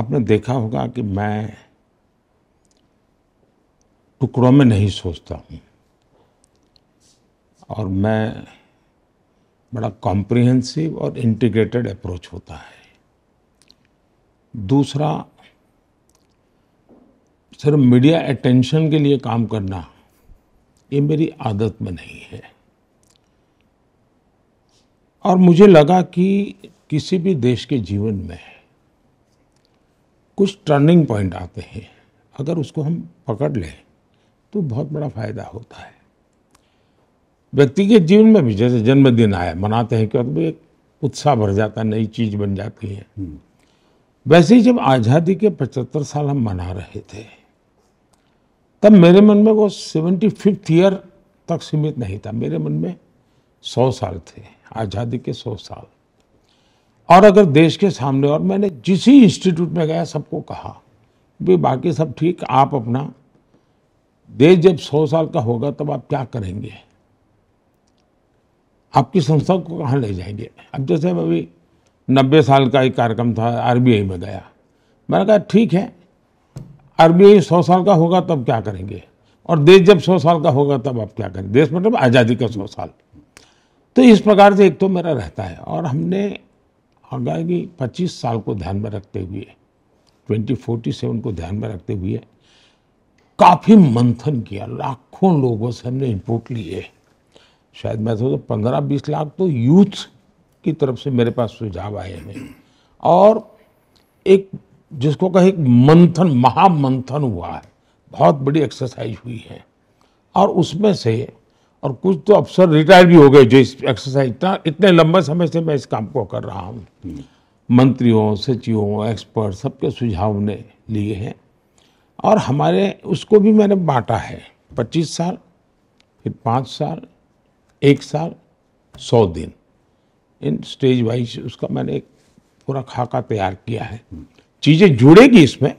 आपने देखा होगा कि मैं टुकड़ों में नहीं सोचता हूँ और मैं बड़ा कॉम्प्रिहेंसिव और इंटीग्रेटेड अप्रोच होता है दूसरा सिर्फ मीडिया अटेंशन के लिए काम करना ये मेरी आदत में नहीं है और मुझे लगा कि किसी भी देश के जीवन में कुछ टर्निंग पॉइंट आते हैं अगर उसको हम पकड़ लें तो बहुत बड़ा फायदा होता है व्यक्ति के जीवन में भी जैसे जन्मदिन आया मनाते हैं क्योंकि एक उत्साह भर जाता है नई चीज़ बन जाती है हम्म। वैसे ही जब आज़ादी के पचहत्तर साल हम मना रहे थे तब मेरे मन में वो सेवेंटी फिफ्थ ईयर तक सीमित नहीं था मेरे मन में सौ साल थे आज़ादी के सौ साल और अगर देश के सामने और मैंने जिस ही इंस्टीट्यूट में गया सबको कहा भी बाकी सब ठीक आप अपना देश जब सौ साल का होगा तब आप क्या करेंगे आपकी संस्था को कहाँ ले जाएंगे अब जैसे अभी नब्बे साल का एक कार्यक्रम था आरबीआई में गया मैंने कहा ठीक है आरबीआई सौ साल का होगा तब क्या करेंगे और देश जब सौ साल का होगा तब आप क्या करेंगे देश मतलब आज़ादी का सौ साल तो इस प्रकार से एक तो मेरा रहता है और हमने और गाय की पच्चीस साल को ध्यान में रखते हुए ट्वेंटी फोर्टी सेवन को ध्यान में रखते हुए काफ़ी मंथन किया लाखों लोगों से हमने इनपुट लिए शायद मैं सोचा पंद्रह बीस लाख तो यूथ की तरफ से मेरे पास सुझाव आए हैं और एक जिसको कहे मंथन महामंथन हुआ है बहुत बड़ी एक्सरसाइज हुई है और उसमें से और कुछ तो अफसर रिटायर भी हो गए जो इस एक्सरसाइज इतना इतने लंबे समय से मैं इस काम को कर रहा हूँ मंत्रियों सचिवों एक्सपर्ट सबके सुझाव ने लिए हैं और हमारे उसको भी मैंने बांटा है पच्चीस साल फिर पाँच साल एक साल सौ दिन इन स्टेज वाइज उसका मैंने एक पूरा खाका तैयार किया है चीज़ें जुड़ेगी इसमें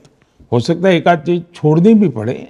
हो सकता है एक आध चीज़ छोड़नी भी पड़े